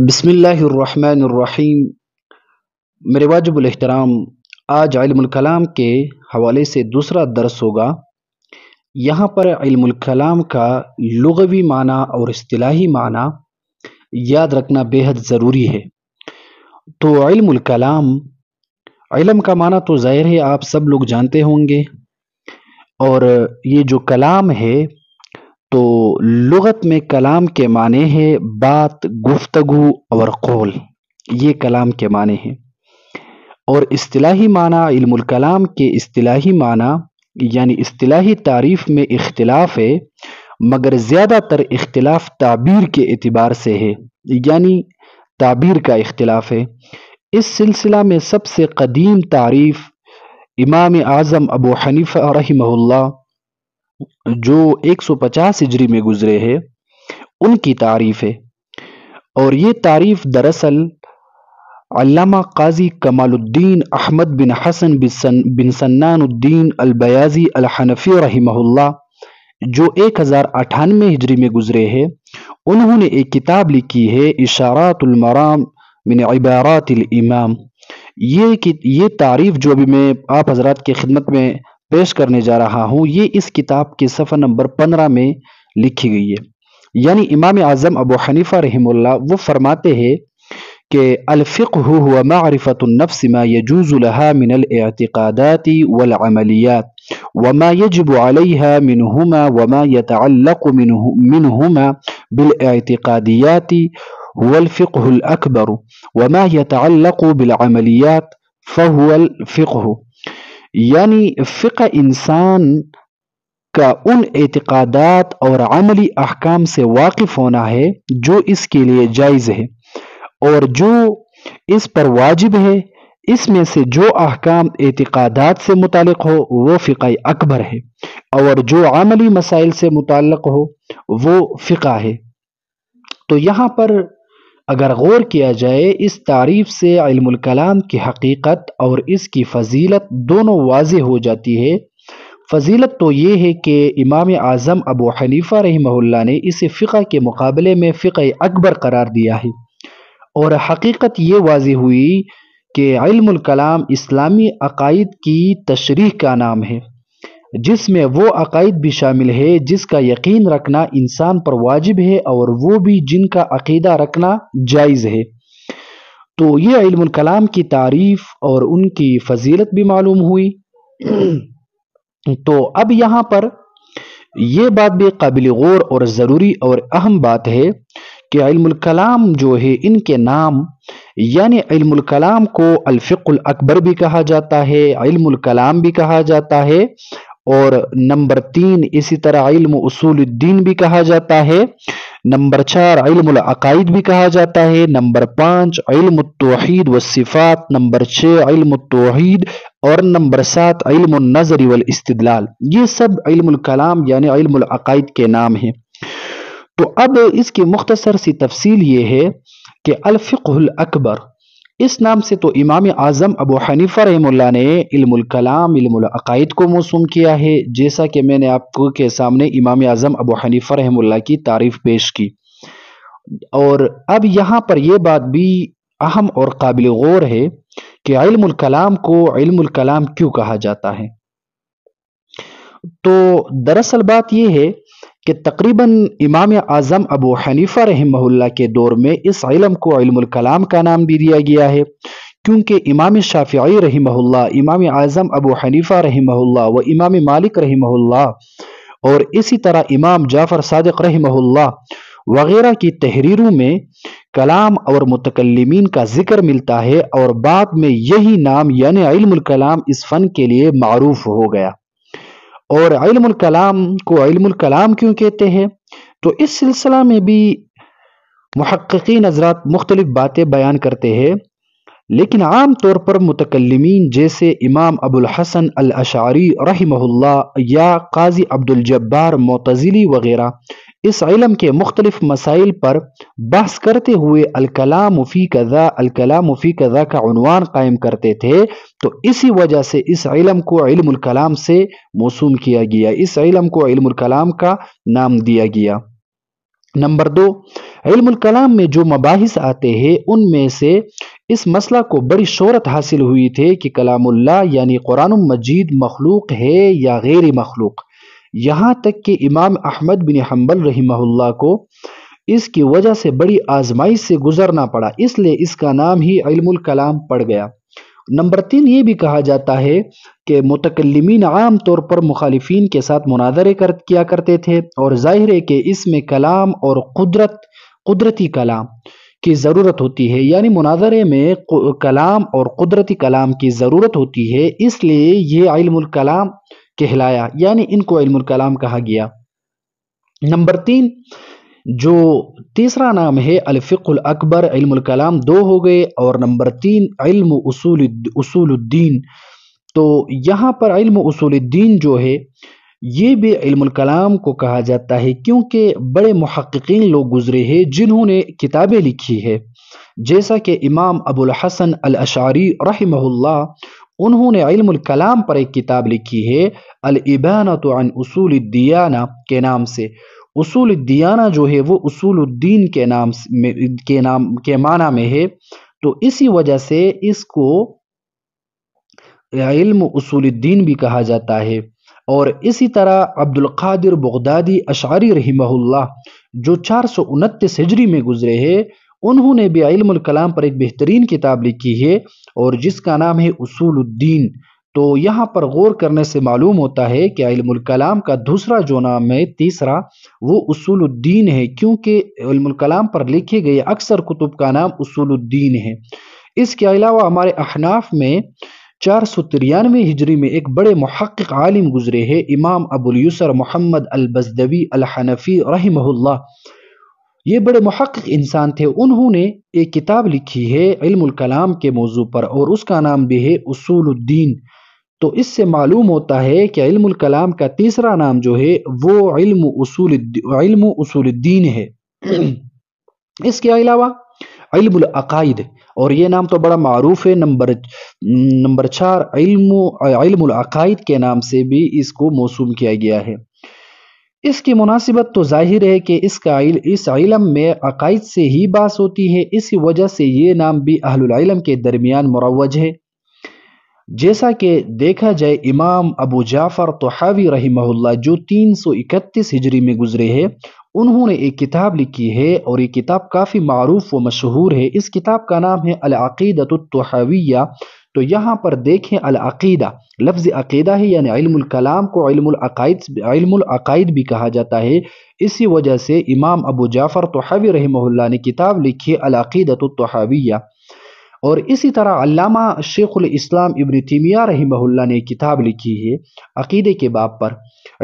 بسم اللہ الرحمن الرحیم میرے واجب الاحترام آج علم الکلام کے حوالے سے دوسرا درس ہوگا یہاں پر علم الکلام کا لغوی معنی اور اصطلاحی معنی یاد رکھنا بے حد ضروری ہے تو علم الکلام علم کا معنی تو ظاہر ہے آپ سب لوگ جانتے ہوں گے اور یہ جو کلام ہے تو لغت میں کلام کے معنی ہے بات گفتگو اور قول یہ کلام کے معنی ہیں اور اصطلاحی معنی علم الکلام کے اصطلاحی معنی یعنی اصطلاحی تعریف میں اختلاف ہے مگر زیادہ تر اختلاف تعبیر کے اعتبار سے ہے یعنی تعبیر کا اختلاف ہے اس سلسلہ میں سب سے قدیم تعریف امام اعظم ابو حنیفہ رحمہ اللہ جو ایک سو پچاس ہجری میں گزرے ہیں ان کی تعریف ہے اور یہ تعریف دراصل علامہ قاضی کمال الدین احمد بن حسن بن سنان الدین البیازی الحنفی رحمہ اللہ جو ایک ہزار اٹھانوے ہجری میں گزرے ہیں انہوں نے ایک کتاب لکھی ہے اشارات المرام من عبارات الامام یہ تعریف جو ابھی میں آپ حضرات کی خدمت میں پیش کرنے جا رہا ہوں یہ اس کتاب کے صفحہ نمبر پندرہ میں لکھی گئی ہے یعنی امام اعظم ابو حنیفہ رحم اللہ وہ فرماتے ہیں کہ الفقہ النفس ما يجوز لها من الاعتقادات والعمليات وما يتعلق منه منہما بالاعتقاديات منہما الفقه الأكبر وما يتعلق بالعمليات بالعملیات الفقه یعنی فقہ انسان کا ان اعتقادات اور عملی احکام سے واقف ہونا ہے جو اس کے لیے جائز ہے اور جو اس پر واجب ہے اس میں سے جو احکام اعتقادات سے متعلق ہو وہ فقہ اکبر ہے اور جو عملی مسائل سے متعلق ہو وہ فقہ ہے تو یہاں پر اگر غور کیا جائے اس تعریف سے علم الکلام کی حقیقت اور اس کی فضیلت دونوں واضح ہو جاتی ہے فضیلت تو یہ ہے کہ امام اعظم ابو حنیفہ رحمہ اللہ نے اسے فقہ کے مقابلے میں فقہ اکبر قرار دیا ہے اور حقیقت یہ واضح ہوئی کہ علم الکلام اسلامی عقائد کی تشریح کا نام ہے جس میں وہ عقائد بھی شامل ہے جس کا یقین رکھنا انسان پر واجب ہے اور وہ بھی جن کا عقیدہ رکھنا جائز ہے تو یہ علم الکلام کی تعریف اور ان کی فضیلت بھی معلوم ہوئی تو اب یہاں پر یہ بات بھی قابل غور اور ضروری اور اہم بات ہے کہ علم الکلام جو ہے ان کے نام یعنی علم الکلام کو الفق الاکبر بھی کہا جاتا ہے علم الکلام بھی کہا جاتا ہے اور نمبر تین اسی طرح علم اصول الدین بھی کہا جاتا ہے نمبر چار علم العقائد بھی کہا جاتا ہے نمبر پانچ علم التوحید والصفات نمبر چھ علم التوحید اور نمبر سات علم النظر والاستدلال یہ سب علم الکلام یعنی علم العقائد کے نام ہیں تو اب اس کی مختصر سی تفصیل یہ ہے کہ الفقہ الاکبر اس نام سے تو امام اعظم ابو حنیفہ رحم اللہ نے علم الکلام علم العقائد کو موسوم کیا ہے جیسا کہ میں نے آپ کو کے سامنے امام اعظم ابو حنیفہ رحم اللہ کی تعریف پیش کی اور اب یہاں پر یہ بات بھی اہم اور قابل غور ہے کہ علم الکلام کو علم الکلام کیوں کہا جاتا ہے تو دراصل بات یہ ہے کہ تقریباً امام اعظم ابو حنیفہ رحمہ اللہ کے دور میں اس علم کو علم الکلام کا نام بھی دیا گیا ہے کیونکہ امام شافعی رحمہ اللہ امام اعظم ابو حنیفہ رحمہ اللہ و امام مالک رحمہ اللہ اور اسی طرح امام جعفر صادق رحمہ اللہ وغیرہ کی تحریروں میں کلام اور متکلمین کا ذکر ملتا ہے اور بعد میں یہی نام یعنی علم الکلام اس فن کے لیے معروف ہو گیا اور علم علم الکلام الکلام کو کیوں کہتے ہیں تو اس سلسلہ میں بھی محققی نظرات مختلف باتیں بیان کرتے ہیں لیکن عام طور پر متکلمین جیسے امام ابو الحسن الاشعری رحمہ اللہ یا قاضی عبدالجبار موتزلی وغیرہ اس علم کے مختلف مسائل پر بحث کرتے ہوئے الکلام فی کذا الکلام فی کذا کا عنوان قائم کرتے تھے تو اسی وجہ سے اس علم کو علم الکلام سے موسوم کیا گیا اس علم کو علم الکلام کا نام دیا گیا نمبر دو علم الکلام میں جو مباحث آتے ہیں ان میں سے اس مسئلہ کو بڑی شہرت حاصل ہوئی تھے کہ کلام اللہ یعنی قرآن مجید مخلوق ہے یا غیر مخلوق یہاں تک کہ امام احمد بن حنبل رحمہ اللہ کو اس کی وجہ سے بڑی آزمائی سے گزرنا پڑا اس لیے اس کا نام ہی علم الکلام پڑ گیا نمبر تین یہ بھی کہا جاتا ہے کہ متقلمین عام طور پر مخالفین کے ساتھ مناظرے کیا کرتے تھے اور ظاہر ہے کہ اس میں کلام اور قدرت قدرتی کلام کی ضرورت ہوتی ہے یعنی مناظرے میں کلام اور قدرتی کلام کی ضرورت ہوتی ہے اس لیے یہ علم الکلام کہلایا یعنی ان کو علم الکلام کہا گیا نمبر تین جو تیسرا نام ہے الفق الاکبر علم الکلام دو ہو گئے اور نمبر تین علم اصول اصول الدین تو یہاں پر علم اصول الدین جو ہے یہ بھی علم الکلام کو کہا جاتا ہے کیونکہ بڑے محققین لوگ گزرے ہیں جنہوں نے کتابیں لکھی ہے جیسا کہ امام ابو الحسن الاشعری رحمہ اللہ انہوں نے علم الکلام پر ایک کتاب لکھی ہے عن اصول الدیانہ کے نام سے اصول الدیانہ جو ہے وہ اصول الدین کے کے کے نام نام معنی میں ہے تو اسی وجہ سے اس کو علم اصول الدین بھی کہا جاتا ہے اور اسی طرح عبد القادر بغدادی اشعری رحمہ اللہ جو چار سو انتیس ہجری میں گزرے ہیں انہوں نے بھی علم الکلام پر ایک بہترین کتاب لکھی ہے اور جس کا نام ہے اصول الدین تو یہاں پر غور کرنے سے معلوم ہوتا ہے کہ علم الکلام کا دوسرا جو نام ہے تیسرا وہ اصول الدین ہے کیونکہ علم الکلام پر لکھے گئے اکثر کتب کا نام اصول الدین ہے اس کے علاوہ ہمارے احناف میں چار سو تریانوے ہجری میں ایک بڑے محقق عالم گزرے ہیں امام ابو الیسر محمد البزدوی الحنفی رحمہ اللہ یہ بڑے محقق انسان تھے انہوں نے ایک کتاب لکھی ہے علم الکلام کے موضوع پر اور اس کا نام بھی ہے اصول الدین تو اس سے معلوم ہوتا ہے کہ علم الکلام کا تیسرا نام جو ہے وہ علم اصول علم اصول الدین ہے اس کے علاوہ علم العقائد اور یہ نام تو بڑا معروف ہے نمبر نمبر چار علم علم العقائد کے نام سے بھی اس کو موسوم کیا گیا ہے اس کی مناسبت تو ظاہر ہے کہ اس کا علم اس علم میں عقائد سے ہی باس ہوتی ہے اسی وجہ سے یہ نام بھی اہل العلم کے درمیان مروج ہے جیسا کہ دیکھا جائے امام ابو جعفر تحاوی رحمہ اللہ جو تین سو اکتیس ہجری میں گزرے ہیں انہوں نے ایک کتاب لکھی ہے اور یہ کتاب کافی معروف و مشہور ہے اس کتاب کا نام ہے العقیدت الحاویہ تو یہاں پر دیکھیں العقیدہ لفظ عقیدہ ہے یعنی علم الکلام کو علم العقائد علم العقائد بھی کہا جاتا ہے اسی وجہ سے امام ابو جعفر تحاوی رحمہ اللہ نے کتاب لکھی العقیدت التحاویہ اور اسی طرح علامہ شیخ الاسلام ابن تیمیہ رحمہ اللہ نے کتاب لکھی ہے عقیدے کے باب پر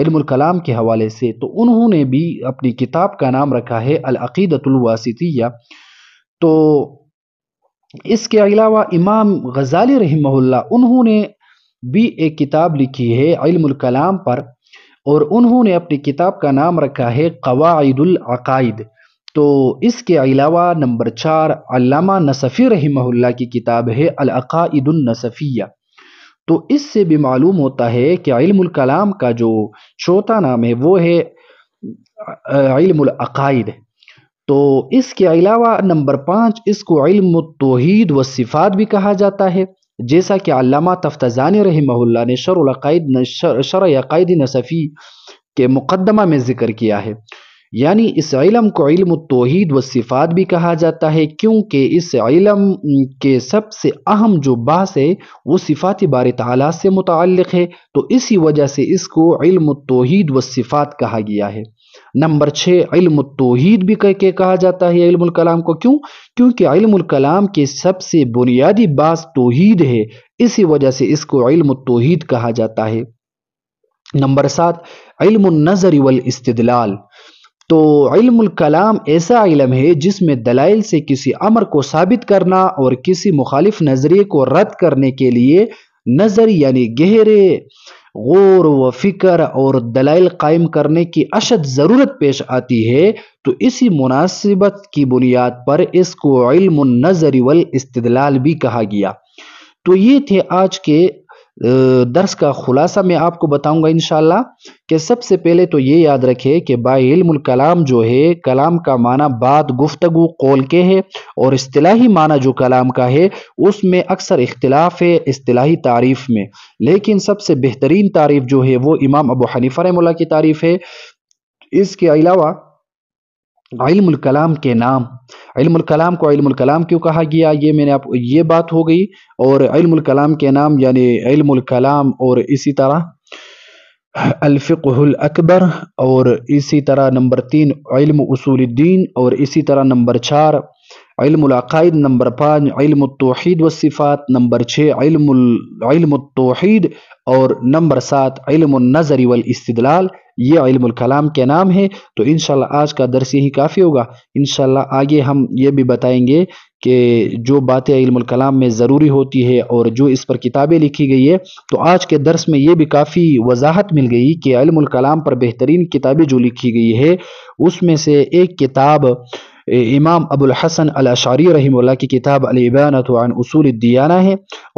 علم الکلام کے حوالے سے تو انہوں نے بھی اپنی کتاب کا نام رکھا ہے العقیدۃ الواسطیہ تو اس کے علاوہ امام غزالی رحمہ اللہ انہوں نے بھی ایک کتاب لکھی ہے علم الکلام پر اور انہوں نے اپنی کتاب کا نام رکھا ہے قواعد العقائد تو اس کے علاوہ نمبر چار علامہ نصفی رحمہ اللہ کی کتاب ہے العقائد النصفیہ تو اس سے بھی معلوم ہوتا ہے کہ علم الکلام کا جو چوتھا نام ہے وہ ہے علم العقائد تو اس کے علاوہ نمبر پانچ اس کو علم التوحید و صفات بھی کہا جاتا ہے جیسا کہ علامہ تفتزان رحمہ اللہ نے شر القد شرع قائد نصفی کے مقدمہ میں ذکر کیا ہے یعنی اس علم کو علم التوحید و صفات بھی کہا جاتا ہے کیونکہ اس علم کے سب سے اہم جو بحث ہے وہ صفات بار تعالیٰ سے متعلق ہے تو اسی وجہ سے اس کو علم التوحید و صفات کہا گیا ہے نمبر چھ علم التوحید بھی کہہ کے کہا جاتا ہے علم الکلام کو کیوں کیونکہ علم الکلام سب سے بنیادی باس توحید ہے اسی وجہ سے اس کو علم التوحید کہا جاتا ہے نمبر سات علم النظر والاستدلال تو علم الکلام ایسا علم ہے جس میں دلائل سے کسی امر کو ثابت کرنا اور کسی مخالف نظریے کو رد کرنے کے لیے نظر یعنی گہرے غور و فکر اور دلائل قائم کرنے کی اشد ضرورت پیش آتی ہے تو اسی مناسبت کی بنیاد پر اس کو علم النظر والاستدلال بھی کہا گیا تو یہ تھے آج کے درس کا خلاصہ میں آپ کو بتاؤں گا انشاءاللہ کہ سب سے پہلے تو یہ یاد رکھے کہ با الکلام جو ہے کلام کا معنی بعد گفتگو قول کے ہے اور اصطلاحی معنی جو کلام کا ہے اس میں اکثر اختلاف ہے اصطلاحی تعریف میں لیکن سب سے بہترین تعریف جو ہے وہ امام ابو حنیفرم اللہ کی تعریف ہے اس کے علاوہ علم الکلام کے نام علم الکلام کو علم الکلام کیوں کہا گیا یہ میں نے آپ یہ بات ہو گئی اور علم الکلام کے نام یعنی علم الکلام اور اسی طرح الفقہ الاکبر اور اسی طرح نمبر تین علم اصول الدین اور اسی طرح نمبر چار علم العقائد نمبر پانچ علم التوحید والصفات نمبر چھ علم علم التوحید اور نمبر سات علم النظری والاستدلال یہ علم الکلام کے نام ہے تو انشاءاللہ شاء آج کا درس یہی کافی ہوگا انشاءاللہ شاء آگے ہم یہ بھی بتائیں گے کہ جو باتیں علم الکلام میں ضروری ہوتی ہے اور جو اس پر کتابیں لکھی گئی ہے تو آج کے درس میں یہ بھی کافی وضاحت مل گئی کہ علم الکلام پر بہترین کتابیں جو لکھی گئی ہے اس میں سے ایک کتاب امام ابو الحسن الاشعری رحم اللہ کی کتاب البانت عن اصول الدیانہ ہے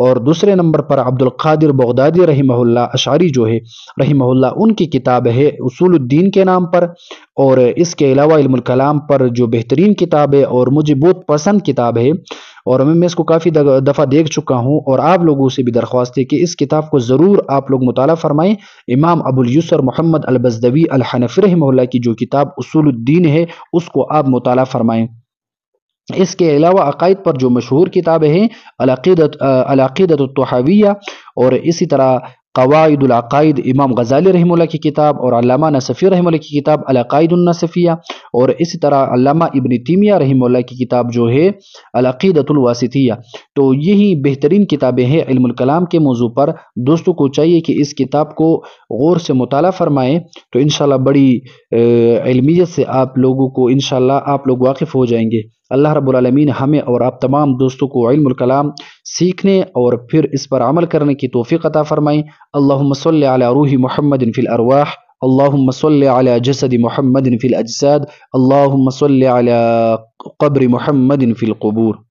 اور دوسرے نمبر پر عبد القادر بغدادی رحمہ اللہ اشعری جو ہے رحمہ اللہ ان کی کتاب ہے اصول الدین کے نام پر اور اس کے علاوہ علم الکلام پر جو بہترین کتاب ہے اور مجھے بہت پسند کتاب ہے اور میں اس کو کافی دفعہ دیکھ چکا ہوں اور آپ لوگوں سے بھی درخواست ہے کہ اس کتاب کو ضرور آپ لوگ مطالعہ فرمائیں امام ابو الیسر محمد البزدوی الحنف رحمہ اللہ کی جو کتاب اصول الدین ہے اس کو آپ مطالعہ فرمائیں اس کے علاوہ عقائد پر جو مشہور کتابیں ہیں العقیدت التحاویہ اور اسی طرح قواعد العقائد امام غزالی رحم اللہ کی کتاب اور علامہ نصفی رحمہ اللہ کی کتاب العقائد النصفیہ اور اسی طرح علامہ ابن تیمیہ رحمہ اللہ کی کتاب جو ہے العقیدۃ الواسطیہ تو یہی بہترین کتابیں ہیں علم الکلام کے موضوع پر دوستوں کو چاہیے کہ اس کتاب کو غور سے مطالعہ فرمائیں تو انشاءاللہ بڑی علمیت سے آپ لوگوں کو انشاءاللہ شاء آپ لوگ واقف ہو جائیں گے اللہ رب العالمین ہمیں اور آپ تمام دوستوں کو علم الکلام سیکھنے اور پھر اس پر عمل کرنے کی توفیق عطا فرمائیں اللہ صلی علی روح روحی محمد فی الارواح اللہ مصلی علی جسد محمد فی الاجساد اللہ مص علی قبر محمد فی القبور